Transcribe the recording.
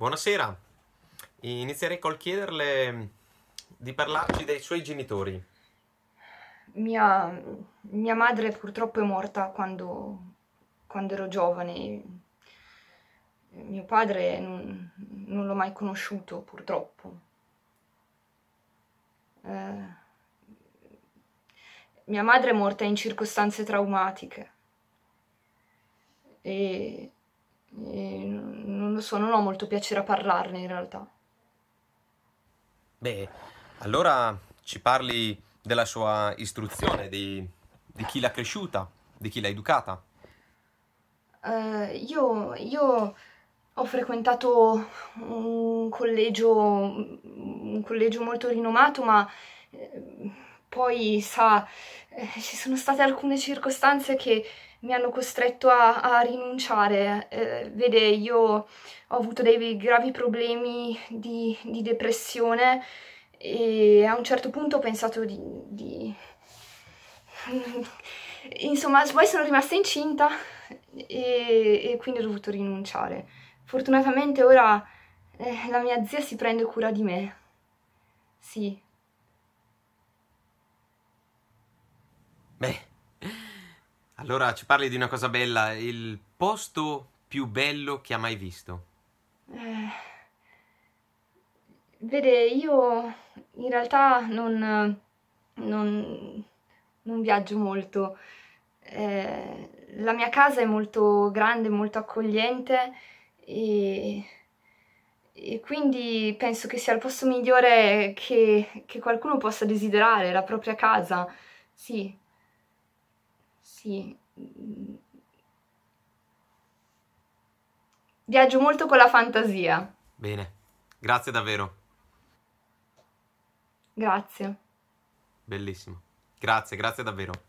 Buonasera, inizierei col chiederle di parlarci dei suoi genitori. Mia, mia madre purtroppo è morta quando, quando, ero giovane. Mio padre non, non l'ho mai conosciuto purtroppo. Eh, mia madre è morta in circostanze traumatiche. E, e so, non ho molto piacere a parlarne in realtà. Beh, allora ci parli della sua istruzione, di, di chi l'ha cresciuta, di chi l'ha educata. Uh, io, io, ho frequentato un collegio, un collegio molto rinomato, ma eh, poi, sa, eh, ci sono state alcune circostanze che mi hanno costretto a, a rinunciare. Eh, vede, io ho avuto dei gravi problemi di, di, depressione e a un certo punto ho pensato di... di... Insomma, poi sono rimasta incinta e, e, quindi ho dovuto rinunciare. Fortunatamente ora eh, la mia zia si prende cura di me. Sì. Beh, allora ci parli di una cosa bella, il posto più bello che ha mai visto? Eh... Vede, io in realtà non, non, non viaggio molto. Eh, la mia casa è molto grande, molto accogliente e, e quindi penso che sia il posto migliore che, che qualcuno possa desiderare, la propria casa, sì sì. Mm. Viaggio molto con la fantasia. Bene, grazie davvero. Grazie. Bellissimo. Grazie, grazie davvero.